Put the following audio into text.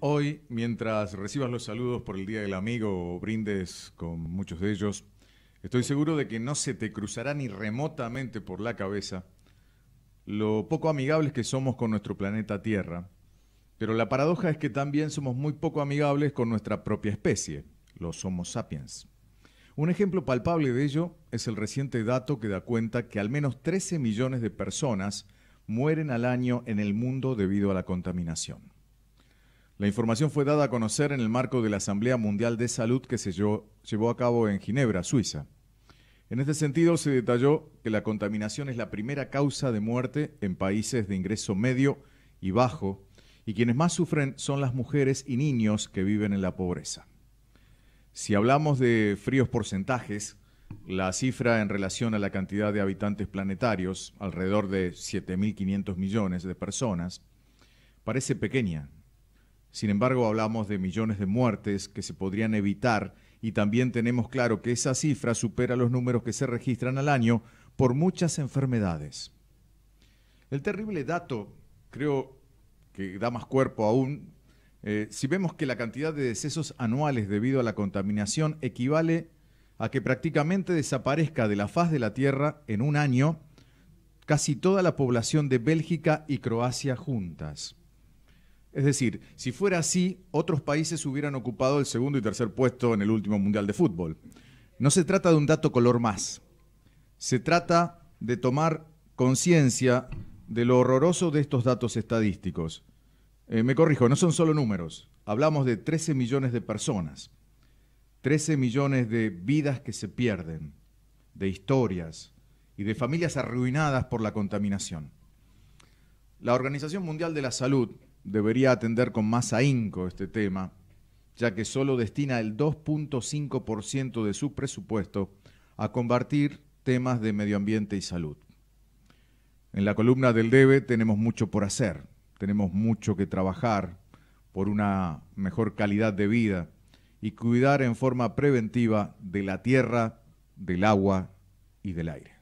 Hoy, mientras recibas los saludos por el Día del Amigo o brindes con muchos de ellos, estoy seguro de que no se te cruzará ni remotamente por la cabeza lo poco amigables que somos con nuestro planeta Tierra. Pero la paradoja es que también somos muy poco amigables con nuestra propia especie, los Homo sapiens. Un ejemplo palpable de ello es el reciente dato que da cuenta que al menos 13 millones de personas mueren al año en el mundo debido a la contaminación. La información fue dada a conocer en el marco de la Asamblea Mundial de Salud que se llevó a cabo en Ginebra, Suiza. En este sentido, se detalló que la contaminación es la primera causa de muerte en países de ingreso medio y bajo, y quienes más sufren son las mujeres y niños que viven en la pobreza. Si hablamos de fríos porcentajes, la cifra en relación a la cantidad de habitantes planetarios, alrededor de 7.500 millones de personas, parece pequeña, sin embargo, hablamos de millones de muertes que se podrían evitar y también tenemos claro que esa cifra supera los números que se registran al año por muchas enfermedades. El terrible dato, creo que da más cuerpo aún, eh, si vemos que la cantidad de decesos anuales debido a la contaminación equivale a que prácticamente desaparezca de la faz de la Tierra en un año casi toda la población de Bélgica y Croacia juntas. Es decir, si fuera así, otros países hubieran ocupado el segundo y tercer puesto en el último Mundial de Fútbol. No se trata de un dato color más. Se trata de tomar conciencia de lo horroroso de estos datos estadísticos. Eh, me corrijo, no son solo números. Hablamos de 13 millones de personas, 13 millones de vidas que se pierden, de historias y de familias arruinadas por la contaminación. La Organización Mundial de la Salud debería atender con más ahínco este tema, ya que solo destina el 2.5% de su presupuesto a combatir temas de medio ambiente y salud. En la columna del debe tenemos mucho por hacer, tenemos mucho que trabajar por una mejor calidad de vida y cuidar en forma preventiva de la tierra, del agua y del aire.